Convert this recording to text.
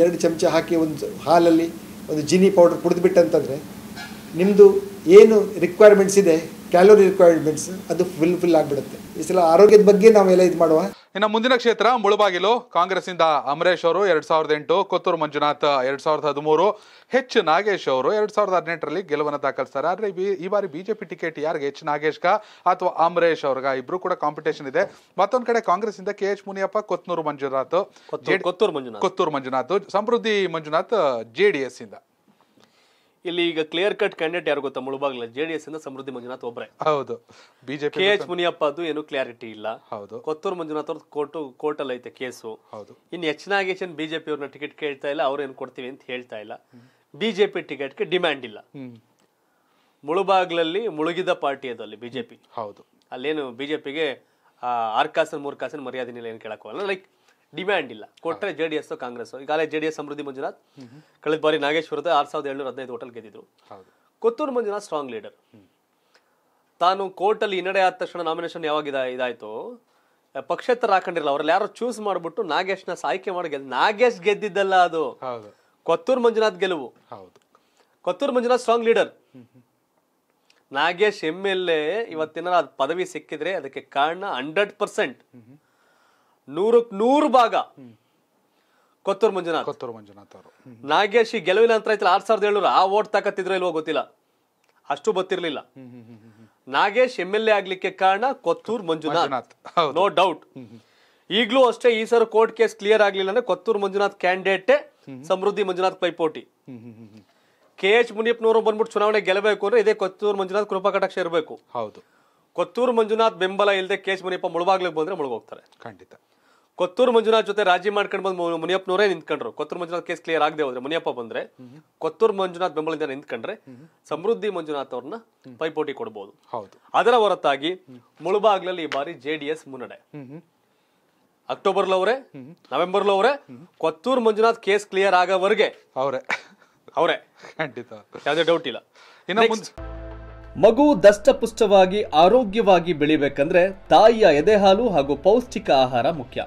ಎರಡು ಚಮಚ ಹಾಕಿ ಒಂದು ಹಾಲಲ್ಲಿ ಒಂದು ಜಿನಿ ಪೌಡರ್ ಕುಡಿದ್ಬಿಟ್ಟಂತಂದರೆ ನಿಮ್ಮದು ಏನು ರಿಕ್ವೈರ್ಮೆಂಟ್ಸ್ ಇದೆ ಕ್ಯಾಲೋರಿ ರಿಕ್ವೈರ್ಮೆಂಟ್ಸ್ ಅದು ಫುಲ್ ಫಿಲ್ ಆಗಿಬಿಡುತ್ತೆ ಈ ಸಲ ಆರೋಗ್ಯದ ಬಗ್ಗೆ ನಾವೆಲ್ಲ ಇದು ಮಾಡುವ ಇನ್ನು ಮುಂದಿನ ಕ್ಷೇತ್ರ ಮುಳಬಾಗಿಲು ಕಾಂಗ್ರೆಸ್ನಿಂದ ಅಮರೇಶ್ ಅವರು ಎರಡ್ ಸಾವಿರದ ಎಂಟು ಕೊತ್ತೂರು ಮಂಜುನಾಥ್ ಎರಡ್ ಸಾವಿರದ ಹದಿಮೂರು ಹೆಚ್ ನಾಗೇಶ್ ಅವರು ಎರಡ್ ಸಾವಿರದ ಹದಿನೆಂಟರಲ್ಲಿ ಗೆಲುವನ್ನು ದಾಖಲಿಸ್ತಾರೆ ಆದರೆ ಈ ಬಾರಿ ಬಿಜೆಪಿ ಟಿಕೆಟ್ ಯಾರಿಗೆ ನಾಗೇಶ್ ನಾಗೇಶ್ಗ ಅಥವಾ ಅಮರೇಶ್ ಅವ್ರಗ ಇಬ್ರು ಕೂಡ ಕಾಂಪಿಟೇಷನ್ ಇದೆ ಮತ್ತೊಂದ್ ಕಡೆ ಕಾಂಗ್ರೆಸ್ ಇಂದ K H Muniyappa Kothur Manjunath Kothur Manjunath Kothur Manjunath Samruddhi Manjunath JDS ಇಂದ ಇಲ್ಲಿ ಈಗ ಕ್ಲಿಯರ್ ಕಟ್ ಕ್ಯಾಂಡಿಡೇಟ್ ಯಾರು ಗೊತ್ತಾ ಮುಳುಬಾಗ್ಲ ಜೆಡಿಎಸ್ ಇಂದ ಸಮೃದ್ಧಿ ಮಂಜುನಾಥ್ ಒಬ್ರೆ ಹೌದು ಬಿಜೆಪಿ ಕೆ ಎಚ್ ಮುನಿಯಪ್ಪ ಅದು ಏನು ಕ್ಲಾರಿಟಿ ಇಲ್ಲ ಹೌದು ಕೊತ್ತೂರು ಮಂಜುನಾಥ್ ಅವ್ರದ್ದು ಕೋರ್ಟು ಕೋರ್ಟ್ ಅಲ್ಲಿ ಐತೆ ಕೇಸು ಹೌದು ಇನ್ನು ಎಚ್ ನಾಗೇಶನ್ ಬಿಜೆಪಿ ಅವ್ರನ್ನ ಟಿಕೆಟ್ ಕೇಳ್ತಾ ಇಲ್ಲ ಅವ್ರು ಏನು ಕೊಡ್ತೀವಿ ಅಂತ ಹೇಳ್ತಾ ಇಲ್ಲ ಬಿಜೆಪಿ ಟಿಕೆಟ್ಗೆ ಡಿಮ್ಯಾಂಡ್ ಇಲ್ಲ ಮುಳುಬಾಗ್ಲಲ್ಲಿ ಮುಳುಗಿದ ಪಾರ್ಟಿ ಅದು ಅಲ್ಲಿ ಬಿಜೆಪಿ ಹೌದು ಅಲ್ಲೇನು ಬಿಜೆಪಿಗೆ ಆರ್ಕಾಸನ್ ಮೂರ್ಕಾಸನ್ ಮರ್ಯಾದೆನಿಲ್ಲ ಏನು ಕೇಳಕ್ಕೆ ಲೈಕ್ ಡಿಮ್ಯಾಂಡ್ ಇಲ್ಲ ಕೊಟ್ಟರೆ ಜೆ ಡಿ ಎಸ್ ಕಾಂಗ್ರೆಸ್ ಈಗಾಗಲೇ J D S Samruddhi Manjunath ಕಳೆದ ಬಾರಿ ನಾಗೇಶ್ವರದ ಆರು ಸಾವಿರದ ಏಳ್ನೂರ ಹದಿನೈದು ಹೋಟೆಲ್ ಗೆದ್ದಿದ್ರು ಕೊತ್ತೂರು ಮಂಜುನಾಥ್ ಸ್ಟ್ರಾಂಗ್ ಲೀಡರ್ ತಾನು ಕೋರ್ಟಲ್ಲಿ ಹಿನ್ನಡೆ ಆದ ತಕ್ಷಣ ನಾಮಿನೇಷನ್ ಯಾವಾಗ ಇದಾಯ್ತು ಪಕ್ಷೇತರ ಹಾಕೊಂಡಿರಲ್ಲ ಅವ್ರಲ್ಲಿ ಯಾರು ಚೂಸ್ ಮಾಡಿಬಿಟ್ಟು ನಾಗೇಶ್ನ ಆಯ್ಕೆ ಮಾಡಿ ಗೆಲ್ ನಾಗೇಶ್ ಗೆದ್ದಿದ್ದಲ್ಲ ಅದು ಕೊತ್ತೂರು ಮಂಜುನಾಥ್ ಗೆಲುವು Kothur Manjunath strong leader Nagesh M L A ಇವತ್ತಿನ ಪದವಿ ಸಿಕ್ಕಿದ್ರೆ ಅದಕ್ಕೆ ಕಾರಣ ಹಂಡ್ರೆಡ್ ಪರ್ಸೆಂಟ್ ನೂರಕ್ ನೂರು ಭಾಗ ಕೊತ್ತೂರು ಮಂಜುನಾಥ್ ಕೊತ್ತೂರು ಮಂಜುನಾಥ್ ಅವರು ನಾಗೇಶ್ ಗೆಲುವಿನ ನಂತರ ಐತಲ್ಲ ಆರ್ ಸಾವಿರದ ಏಳ್ನೂರು ಆ ಓಟ್ ತಕತ್ತಿದ್ರೆ ಇಲ್ವೋ ಗೊತ್ತಿಲ್ಲ ಅಷ್ಟು ಗೊತ್ತಿರಲಿಲ್ಲ ನಾಗೇಶ್ ಎಮ್ ಎಲ್ ಎ ಆಗ್ಲಿಕ್ಕೆ ಕಾರಣ ಕೊತ್ತೂರು ಮಂಜುನಾಥ್ ನೋ ಡೌಟ್ ಈಗಲೂ ಅಷ್ಟೇ ಈ ಸರ್ ಕೋರ್ಟ್ ಕೇಸ್ ಕ್ಲಿಯರ್ ಆಗ್ಲಿಲ್ಲ ಅಂದ್ರೆ ಕೊತ್ತೂರು ಮಂಜುನಾಥ್ ಕ್ಯಾಂಡಿಡೇಟ್ ಸಮೃದ್ಧಿ ಮಂಜುನಾಥ್ ಪೈಪೋಟಿ ಕೆ ಎಚ್ ಮುನಿಯಪ್ಪನವರು ಬಂದ್ಬಿಟ್ಟು ಚುನಾವಣೆ ಗೆಲ್ಲಬೇಕು ಅಂದ್ರೆ ಇದೇ ಕೊತ್ತೂರು ಮಂಜುನಾಥ್ ಕೃಪಾ ಕಟಾಕ್ಷ ಇರಬೇಕು ಹೌದು ಕೊತ್ತೂರು ಮಂಜುನಾಥ್ ಬೆಂಬಲ ಇಲ್ಲದೆ ಕೆ ಎಚ್ ಮುನಿಯಪ್ಪ ಮುಳುಗಾಗ್ಲಿಕ್ಕೆ ಬಂದ್ರೆ ಮುಳುಗೋಗ್ತಾರೆ ಖಂಡಿತ ಕೊತ್ತೂರು ಮಂಜುನಾಥ್ ಜೊತೆ ರಾಜಿ ಮಾಡ್ಕೊಂಡು ಬಂದು ಮುನಿಯಪ್ಪನವರೇ ನಿಂತ್ಕೊಂಡ್ರು ಕೊತ್ತೂರು ಮಂಜುನಾಥ್ ಕೇಸ್ ಕ್ಲಿಯರ್ ಆಗದೆ ಹೋದ್ರೆ ಮುನಿಯಪ್ಪ ಬಂದ್ರೆ ಕೊತ್ತೂರು ಮಂಜುನಾಥ್ ಬೆಂಬಲದಿಂದ ನಿಂತ್ಕೊಂಡ್ರೆ ಸಮೃದ್ಧಿ ಮಂಜುನಾಥ್ ಅವ್ರನ್ನ ಪೈಪೋಟಿ ಕೊಡಬಹುದು ಅದರ ಹೊರತಾಗಿ ಮುಳುಬಾಗ್ಲಲ್ಲಿ ಈ ಬಾರಿ ಜೆ ಮುನ್ನಡೆ ಅಕ್ಟೋಬರ್ ಲವ್ರೆ ನವೆಂಬರ್ ಲವ್ರೆ ಕೊತ್ತೂರು ಮಂಜುನಾಥ್ ಕೇಸ್ ಕ್ಲಿಯರ್ ಆಗೋವರೆಗೆ ಅವರೇ ಅವರೇ ಖಂಡಿತ ಯಾವುದೇ ಡೌಟ್ ಇಲ್ಲ ಮಗು ದಷ್ಟಪುಷ್ಟವಾಗಿ ಆರೋಗ್ಯವಾಗಿ ಬೆಳಿಬೇಕಂದ್ರೆ ತಾಯಿಯ ಎದೆಹಾಲು ಹಾಗೂ ಪೌಷ್ಟಿಕ ಆಹಾರ ಮುಖ್ಯ